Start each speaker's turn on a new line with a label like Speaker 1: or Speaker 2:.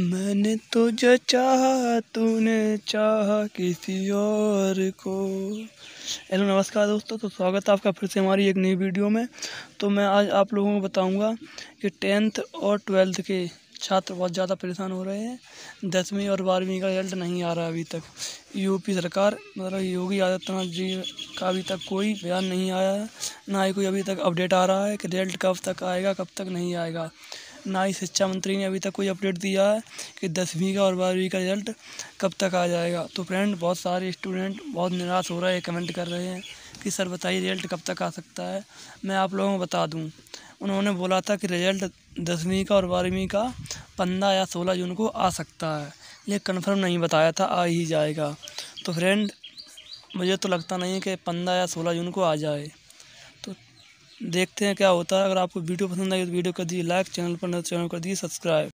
Speaker 1: मैंने तुझे तो चाहा तूने चाहा किसी और को हेलो नमस्कार दोस्तों तो स्वागत है आपका फिर से हमारी एक नई वीडियो में तो मैं आज आप लोगों को बताऊंगा कि टेंथ और ट्वेल्थ के छात्र बहुत ज़्यादा परेशान हो रहे हैं दसवीं और बारहवीं का रिजल्ट नहीं आ रहा अभी तक यूपी सरकार मतलब योगी आदित्यनाथ जी का अभी तक कोई बयान नहीं आया है ना ही कोई अभी तक अपडेट आ रहा है कि रिजल्ट कब तक आएगा कब तक नहीं आएगा ना ही शिक्षा अच्छा मंत्री ने अभी तक कोई अपडेट दिया है कि दसवीं का और बारहवीं का रिजल्ट कब तक आ जाएगा तो फ्रेंड बहुत सारे स्टूडेंट बहुत निराश हो रहे हैं कमेंट कर रहे हैं कि सर बताइए रिजल्ट कब तक आ सकता है मैं आप लोगों को बता दूँ उन्होंने बोला था कि रिजल्ट दसवीं का और बारहवीं का पंद्रह या सोलह जून को आ सकता है ये कन्फर्म नहीं बताया था आ ही जाएगा तो फ्रेंड मुझे तो लगता नहीं है कि पंद्रह या सोलह जून को आ जाए देखते हैं क्या होता है अगर आपको वीडियो पसंद आई तो वीडियो कर दीजिए लाइक चैनल पर नए तो चैनल कर दीजिए सब्सक्राइब